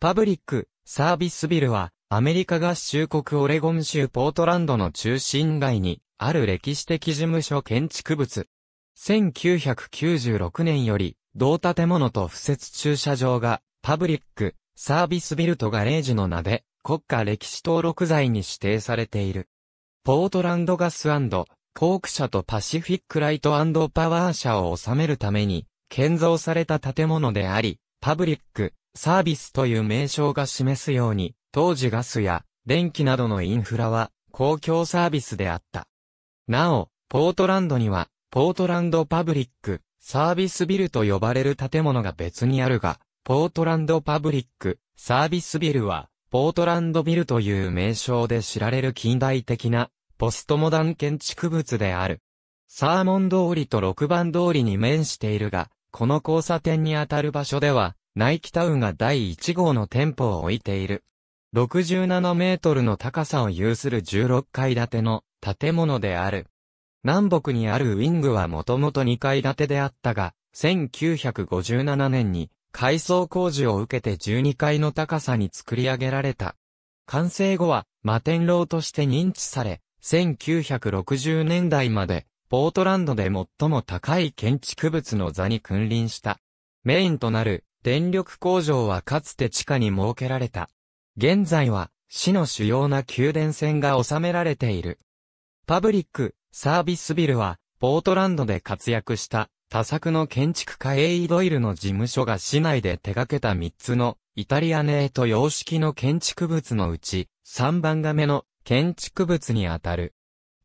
パブリック、サービスビルは、アメリカ合衆国オレゴン州ポートランドの中心街に、ある歴史的事務所建築物。1996年より、同建物と付設駐車場が、パブリック、サービスビルとガレージの名で、国家歴史登録財に指定されている。ポートランドガスコーク社とパシフィックライトパワー社を収めるために、建造された建物であり、パブリック、サービスという名称が示すように、当時ガスや電気などのインフラは公共サービスであった。なお、ポートランドには、ポートランドパブリック、サービスビルと呼ばれる建物が別にあるが、ポートランドパブリック、サービスビルは、ポートランドビルという名称で知られる近代的な、ポストモダン建築物である。サーモン通りと6番通りに面しているが、この交差点にあたる場所では、ナイキタウンが第1号の店舗を置いている。67メートルの高さを有する16階建ての建物である。南北にあるウィングはもともと2階建てであったが、1957年に改装工事を受けて12階の高さに作り上げられた。完成後は摩天楼として認知され、1960年代までポートランドで最も高い建築物の座に君臨した。メインとなる電力工場はかつて地下に設けられた。現在は、市の主要な給電線が収められている。パブリック、サービスビルは、ポートランドで活躍した多作の建築家エイドイルの事務所が市内で手掛けた3つのイタリアネート様式の建築物のうち3番目の建築物にあたる。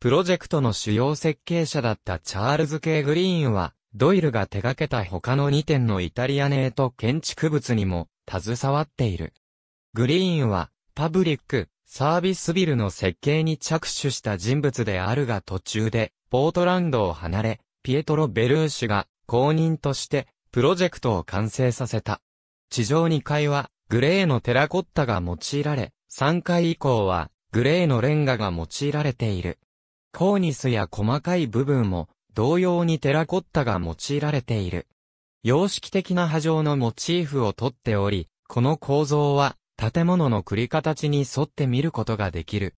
プロジェクトの主要設計者だったチャールズ・ K・ グリーンはドイルが手掛けた他の2点のイタリアネート建築物にも携わっている。グリーンは、パブリック、サービスビルの設計に着手した人物であるが途中で、ポートランドを離れ、ピエトロ・ベルーシュが公認として、プロジェクトを完成させた。地上2階は、グレーのテラコッタが用いられ、3階以降は、グレーのレンガが用いられている。コーニスや細かい部分も、同様にテラコッタが用いられている。様式的な波状のモチーフをとっており、この構造は建物の繰り形に沿って見ることができる。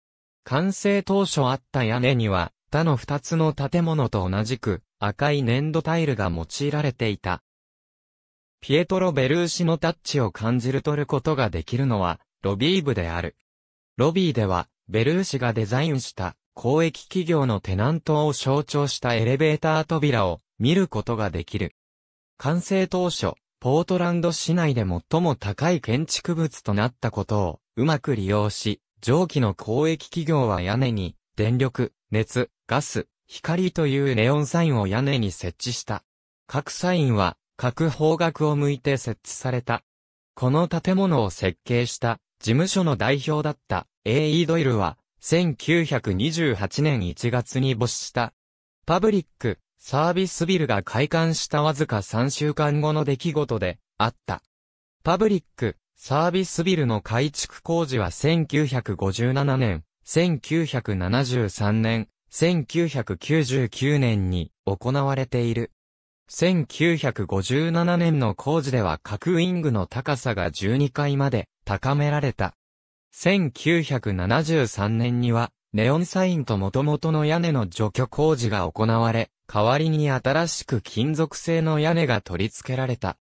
完成当初あった屋根には他の二つの建物と同じく赤い粘土タイルが用いられていた。ピエトロ・ベルーシのタッチを感じる取ることができるのはロビー部である。ロビーではベルーシがデザインした公益企業のテナントを象徴したエレベーター扉を見ることができる。完成当初、ポートランド市内で最も高い建築物となったことをうまく利用し、上記の公益企業は屋根に電力、熱、ガス、光というネオンサインを屋根に設置した。各サインは各方角を向いて設置された。この建物を設計した事務所の代表だった A.E. ドイルは1928年1月に没した。パブリック、サービスビルが開館したわずか3週間後の出来事であった。パブリック、サービスビルの改築工事は1957年、1973年、1999年に行われている。1957年の工事では各ウィングの高さが12階まで高められた。1973年には、ネオンサインと元々の屋根の除去工事が行われ、代わりに新しく金属製の屋根が取り付けられた。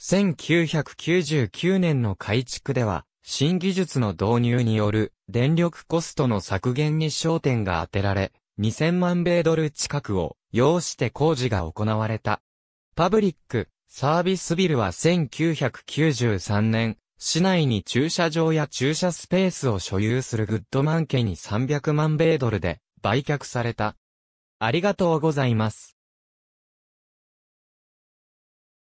1999年の改築では、新技術の導入による電力コストの削減に焦点が当てられ、2000万米ドル近くを要して工事が行われた。パブリック、サービスビルは1993年、市内に駐車場や駐車スペースを所有するグッドマン家に300万米ドルで売却された。ありがとうございます。